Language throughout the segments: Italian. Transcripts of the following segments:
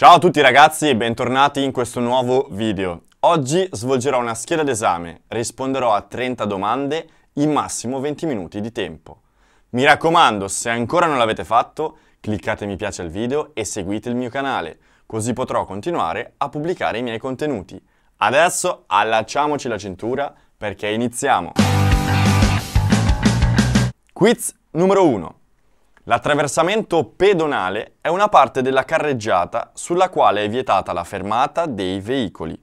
Ciao a tutti ragazzi e bentornati in questo nuovo video. Oggi svolgerò una scheda d'esame, risponderò a 30 domande in massimo 20 minuti di tempo. Mi raccomando, se ancora non l'avete fatto, cliccate mi piace al video e seguite il mio canale, così potrò continuare a pubblicare i miei contenuti. Adesso allacciamoci la cintura perché iniziamo! Quiz numero 1. L'attraversamento pedonale è una parte della carreggiata sulla quale è vietata la fermata dei veicoli.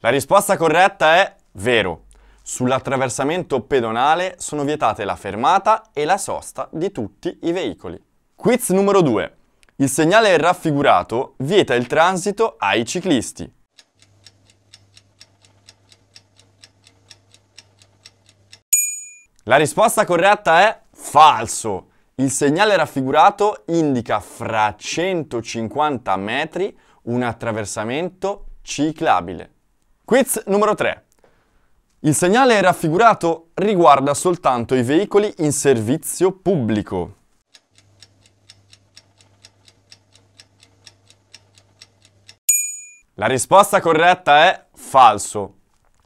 La risposta corretta è vero. Sull'attraversamento pedonale sono vietate la fermata e la sosta di tutti i veicoli. Quiz numero 2. Il segnale raffigurato vieta il transito ai ciclisti. La risposta corretta è falso. Il segnale raffigurato indica fra 150 metri un attraversamento ciclabile. Quiz numero 3. Il segnale raffigurato riguarda soltanto i veicoli in servizio pubblico. La risposta corretta è falso.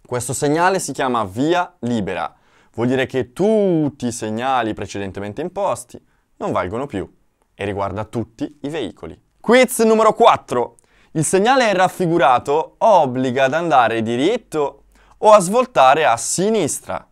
Questo segnale si chiama via libera vuol dire che tutti i segnali precedentemente imposti non valgono più e riguarda tutti i veicoli. Quiz numero 4. Il segnale raffigurato obbliga ad andare diritto o a svoltare a sinistra.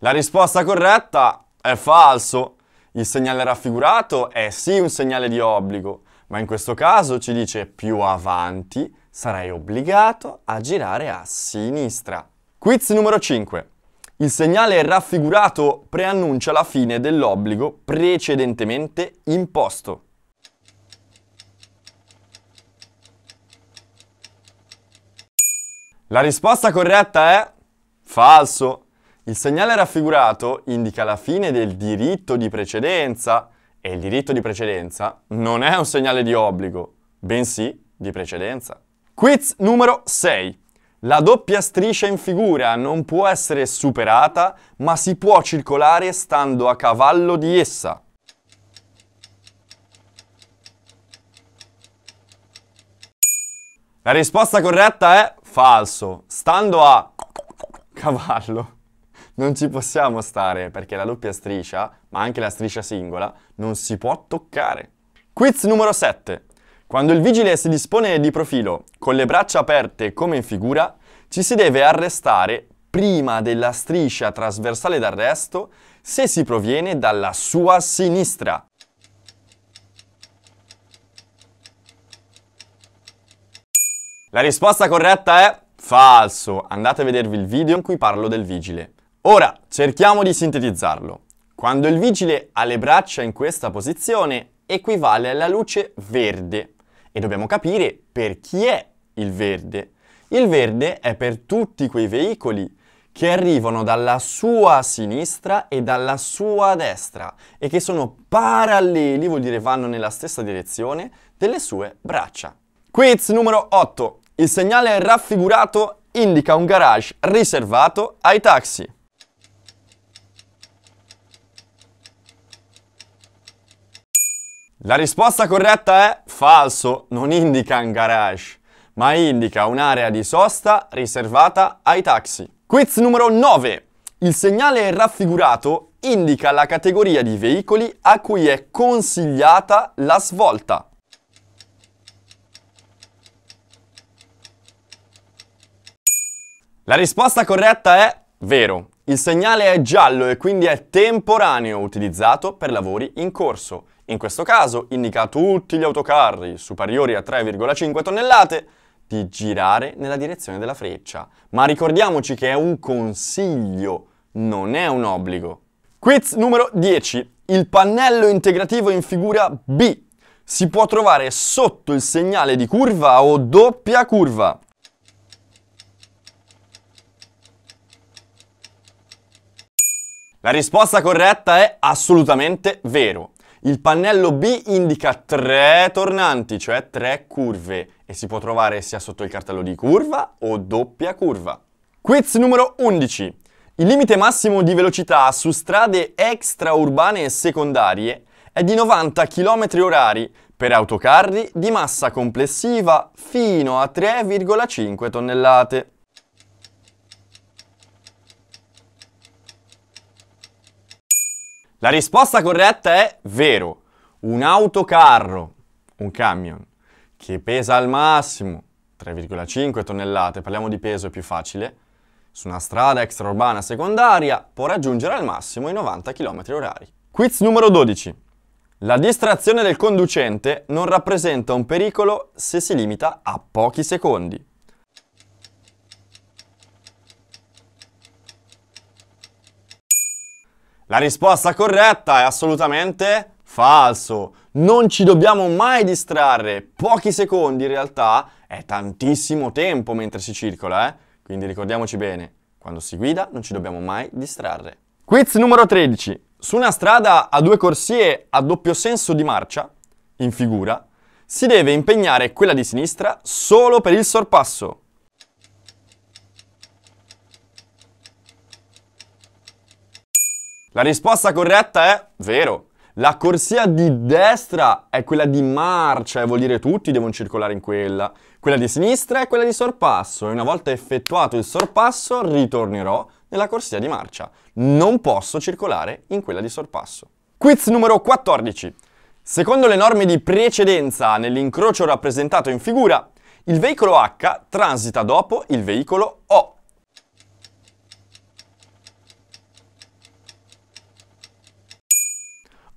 La risposta corretta è falso. Il segnale raffigurato è sì un segnale di obbligo, ma in questo caso ci dice più avanti sarai obbligato a girare a sinistra. Quiz numero 5. Il segnale raffigurato preannuncia la fine dell'obbligo precedentemente imposto. La risposta corretta è falso. Il segnale raffigurato indica la fine del diritto di precedenza e il diritto di precedenza non è un segnale di obbligo, bensì di precedenza. Quiz numero 6. La doppia striscia in figura non può essere superata, ma si può circolare stando a cavallo di essa. La risposta corretta è falso. Stando a cavallo non ci possiamo stare perché la doppia striscia, ma anche la striscia singola, non si può toccare. Quiz numero 7. Quando il vigile si dispone di profilo con le braccia aperte come in figura, ci si deve arrestare prima della striscia trasversale d'arresto se si proviene dalla sua sinistra. La risposta corretta è falso. Andate a vedervi il video in cui parlo del vigile. Ora, cerchiamo di sintetizzarlo. Quando il vigile ha le braccia in questa posizione, equivale alla luce verde e dobbiamo capire per chi è il verde. Il verde è per tutti quei veicoli che arrivano dalla sua sinistra e dalla sua destra e che sono paralleli, vuol dire vanno nella stessa direzione, delle sue braccia. Quiz numero 8. Il segnale raffigurato indica un garage riservato ai taxi. La risposta corretta è falso, non indica un garage, ma indica un'area di sosta riservata ai taxi. Quiz numero 9. Il segnale raffigurato indica la categoria di veicoli a cui è consigliata la svolta. La risposta corretta è vero. Il segnale è giallo e quindi è temporaneo, utilizzato per lavori in corso. In questo caso indica a tutti gli autocarri superiori a 3,5 tonnellate di girare nella direzione della freccia. Ma ricordiamoci che è un consiglio, non è un obbligo. Quiz numero 10. Il pannello integrativo in figura B si può trovare sotto il segnale di curva o doppia curva. La risposta corretta è assolutamente vero. Il pannello B indica tre tornanti, cioè tre curve, e si può trovare sia sotto il cartello di curva o doppia curva. Quiz numero 11. Il limite massimo di velocità su strade extraurbane e secondarie è di 90 km h per autocarri di massa complessiva fino a 3,5 tonnellate. La risposta corretta è vero. Un autocarro, un camion, che pesa al massimo 3,5 tonnellate, parliamo di peso, più facile, su una strada extraurbana secondaria può raggiungere al massimo i 90 km h Quiz numero 12. La distrazione del conducente non rappresenta un pericolo se si limita a pochi secondi. La risposta corretta è assolutamente falso. Non ci dobbiamo mai distrarre. Pochi secondi in realtà è tantissimo tempo mentre si circola, eh? Quindi ricordiamoci bene, quando si guida non ci dobbiamo mai distrarre. Quiz numero 13. Su una strada a due corsie a doppio senso di marcia, in figura, si deve impegnare quella di sinistra solo per il sorpasso. La risposta corretta è vero. La corsia di destra è quella di marcia e eh, vuol dire tutti devono circolare in quella. Quella di sinistra è quella di sorpasso e una volta effettuato il sorpasso ritornerò nella corsia di marcia. Non posso circolare in quella di sorpasso. Quiz numero 14. Secondo le norme di precedenza nell'incrocio rappresentato in figura, il veicolo H transita dopo il veicolo O.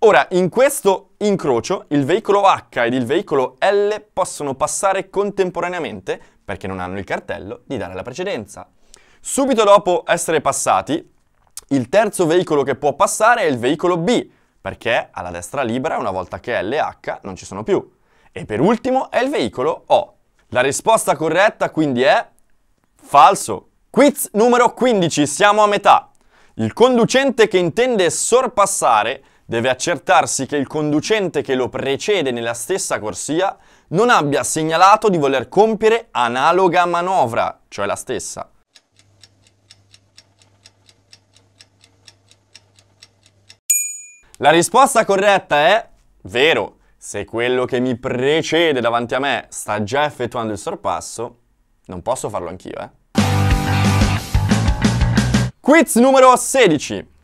Ora, in questo incrocio, il veicolo H ed il veicolo L possono passare contemporaneamente, perché non hanno il cartello, di dare la precedenza. Subito dopo essere passati, il terzo veicolo che può passare è il veicolo B, perché ha la destra libera una volta che L e H non ci sono più. E per ultimo è il veicolo O. La risposta corretta quindi è falso. Quiz numero 15, siamo a metà. Il conducente che intende sorpassare deve accertarsi che il conducente che lo precede nella stessa corsia non abbia segnalato di voler compiere analoga manovra, cioè la stessa. La risposta corretta è vero. Se quello che mi precede davanti a me sta già effettuando il sorpasso, non posso farlo anch'io, eh. Quiz numero 16.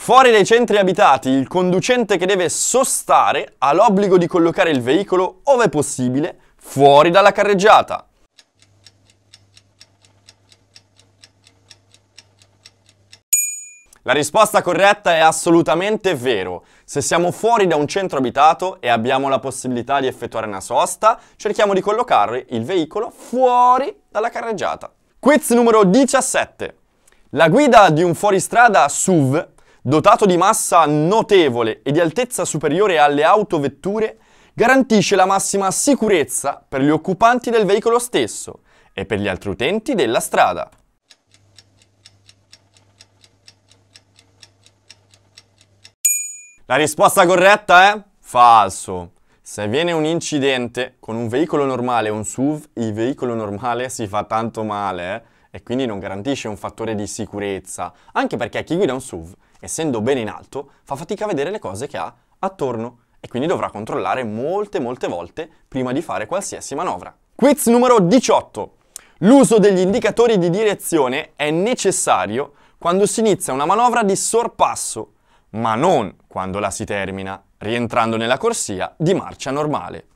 Fuori dai centri abitati, il conducente che deve sostare ha l'obbligo di collocare il veicolo, ove possibile, fuori dalla carreggiata. La risposta corretta è assolutamente vero. Se siamo fuori da un centro abitato e abbiamo la possibilità di effettuare una sosta, cerchiamo di collocare il veicolo fuori dalla carreggiata. Quiz numero 17. La guida di un fuoristrada SUV Dotato di massa notevole e di altezza superiore alle autovetture, garantisce la massima sicurezza per gli occupanti del veicolo stesso e per gli altri utenti della strada. La risposta corretta è falso. Se avviene un incidente con un veicolo normale e un SUV, il veicolo normale si fa tanto male eh? e quindi non garantisce un fattore di sicurezza, anche perché chi guida un SUV essendo bene in alto, fa fatica a vedere le cose che ha attorno e quindi dovrà controllare molte molte volte prima di fare qualsiasi manovra. Quiz numero 18. L'uso degli indicatori di direzione è necessario quando si inizia una manovra di sorpasso, ma non quando la si termina, rientrando nella corsia di marcia normale.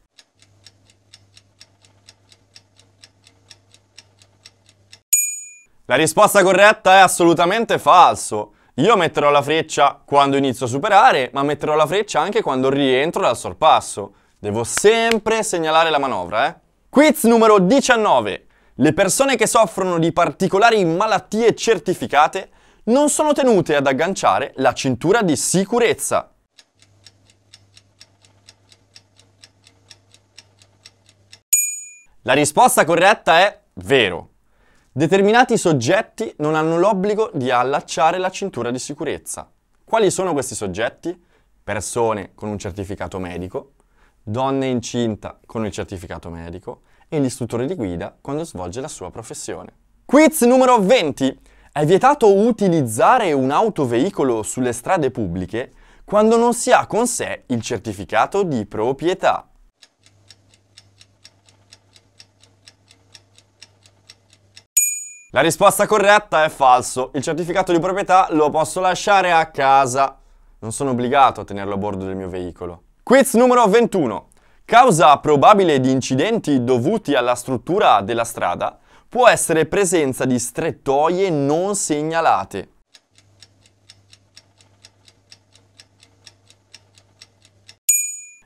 La risposta corretta è assolutamente falso. Io metterò la freccia quando inizio a superare, ma metterò la freccia anche quando rientro dal sorpasso. Devo sempre segnalare la manovra, eh? Quiz numero 19. Le persone che soffrono di particolari malattie certificate non sono tenute ad agganciare la cintura di sicurezza. La risposta corretta è vero. Determinati soggetti non hanno l'obbligo di allacciare la cintura di sicurezza. Quali sono questi soggetti? Persone con un certificato medico, donne incinta con il certificato medico e l'istruttore di guida quando svolge la sua professione. Quiz numero 20. È vietato utilizzare un autoveicolo sulle strade pubbliche quando non si ha con sé il certificato di proprietà. La risposta corretta è falso. Il certificato di proprietà lo posso lasciare a casa. Non sono obbligato a tenerlo a bordo del mio veicolo. Quiz numero 21. Causa probabile di incidenti dovuti alla struttura della strada può essere presenza di strettoie non segnalate.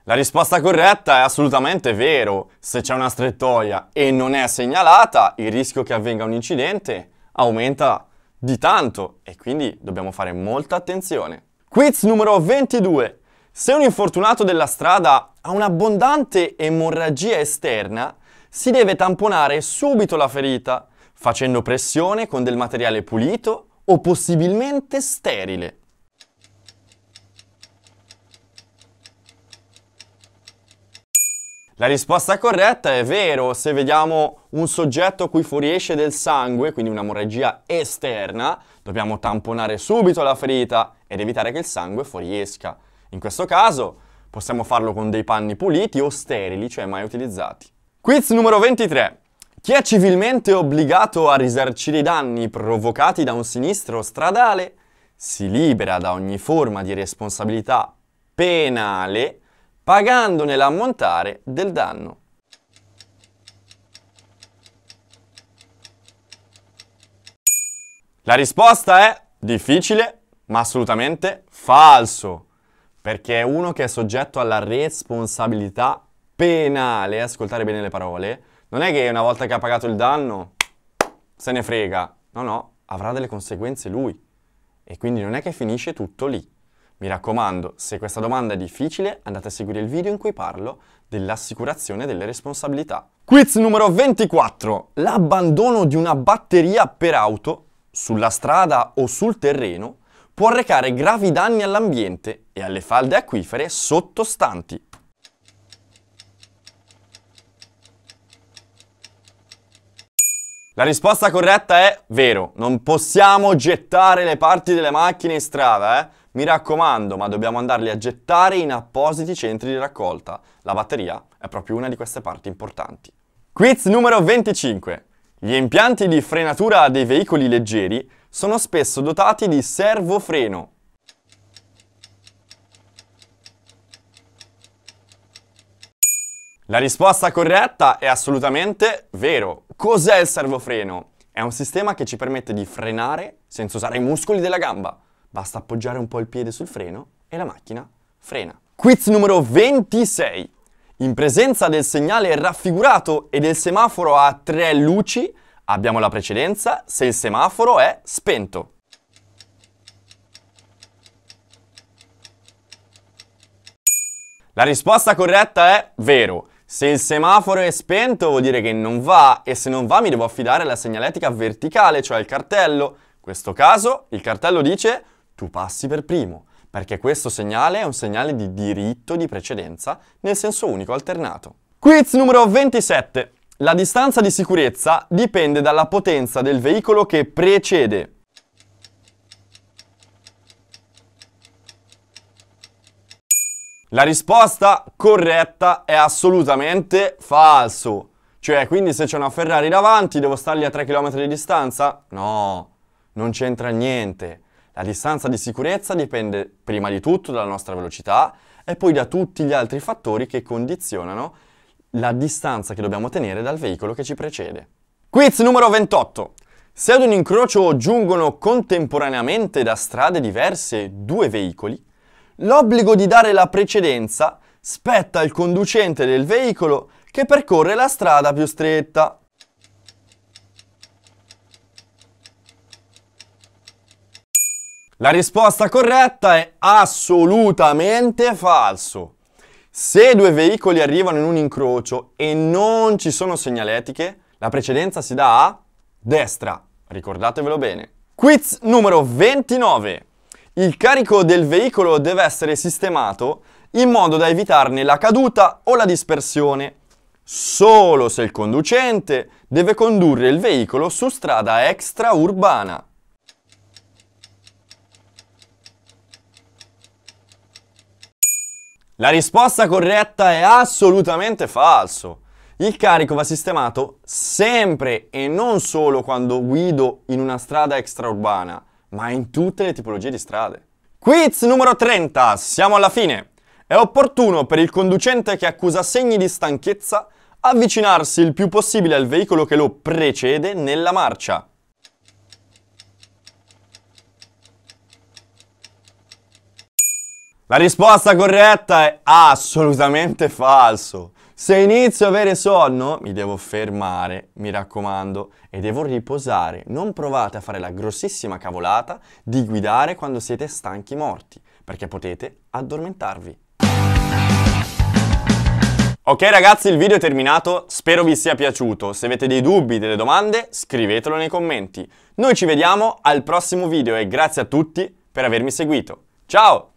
La risposta corretta è assolutamente vero. Se c'è una strettoia e non è segnalata, il rischio che avvenga un incidente aumenta di tanto e quindi dobbiamo fare molta attenzione. Quiz numero 22. Se un infortunato della strada ha un'abbondante emorragia esterna, si deve tamponare subito la ferita, facendo pressione con del materiale pulito o possibilmente sterile. La risposta corretta è vero, se vediamo un soggetto a cui fuoriesce del sangue, quindi un'emorragia esterna, dobbiamo tamponare subito la ferita ed evitare che il sangue fuoriesca. In questo caso possiamo farlo con dei panni puliti o sterili, cioè mai utilizzati. Quiz numero 23. Chi è civilmente obbligato a risarcire i danni provocati da un sinistro stradale si libera da ogni forma di responsabilità penale pagandone l'ammontare del danno. La risposta è difficile, ma assolutamente falso, perché è uno che è soggetto alla responsabilità penale, ascoltare bene le parole, non è che una volta che ha pagato il danno se ne frega, no no, avrà delle conseguenze lui e quindi non è che finisce tutto lì. Mi raccomando, se questa domanda è difficile, andate a seguire il video in cui parlo dell'assicurazione delle responsabilità. Quiz numero 24. L'abbandono di una batteria per auto, sulla strada o sul terreno, può recare gravi danni all'ambiente e alle falde acquifere sottostanti. La risposta corretta è vero, non possiamo gettare le parti delle macchine in strada, eh? Mi raccomando, ma dobbiamo andarli a gettare in appositi centri di raccolta. La batteria è proprio una di queste parti importanti. Quiz numero 25. Gli impianti di frenatura dei veicoli leggeri sono spesso dotati di servofreno. La risposta corretta è assolutamente vero. Cos'è il servofreno? È un sistema che ci permette di frenare senza usare i muscoli della gamba. Basta appoggiare un po' il piede sul freno e la macchina frena. Quiz numero 26. In presenza del segnale raffigurato e del semaforo a tre luci, abbiamo la precedenza se il semaforo è spento. La risposta corretta è vero. Se il semaforo è spento vuol dire che non va e se non va mi devo affidare alla segnaletica verticale, cioè al cartello. In questo caso il cartello dice tu passi per primo, perché questo segnale è un segnale di diritto di precedenza nel senso unico alternato. Quiz numero 27. La distanza di sicurezza dipende dalla potenza del veicolo che precede. La risposta corretta è assolutamente falso. Cioè, quindi se c'è una Ferrari davanti, devo stargli a 3 km di distanza? No, non c'entra niente. La distanza di sicurezza dipende prima di tutto dalla nostra velocità e poi da tutti gli altri fattori che condizionano la distanza che dobbiamo tenere dal veicolo che ci precede. Quiz numero 28. Se ad un incrocio giungono contemporaneamente da strade diverse due veicoli, l'obbligo di dare la precedenza spetta al conducente del veicolo che percorre la strada più stretta. La risposta corretta è assolutamente falso. Se due veicoli arrivano in un incrocio e non ci sono segnaletiche, la precedenza si dà a destra. Ricordatevelo bene. Quiz numero 29. Il carico del veicolo deve essere sistemato in modo da evitarne la caduta o la dispersione, solo se il conducente deve condurre il veicolo su strada extraurbana. La risposta corretta è assolutamente falso. Il carico va sistemato sempre e non solo quando guido in una strada extraurbana, ma in tutte le tipologie di strade. Quiz numero 30, siamo alla fine. È opportuno per il conducente che accusa segni di stanchezza avvicinarsi il più possibile al veicolo che lo precede nella marcia. La risposta corretta è assolutamente falso. Se inizio a avere sonno, mi devo fermare, mi raccomando, e devo riposare. Non provate a fare la grossissima cavolata di guidare quando siete stanchi morti, perché potete addormentarvi. Ok ragazzi, il video è terminato, spero vi sia piaciuto. Se avete dei dubbi, delle domande, scrivetelo nei commenti. Noi ci vediamo al prossimo video e grazie a tutti per avermi seguito. Ciao!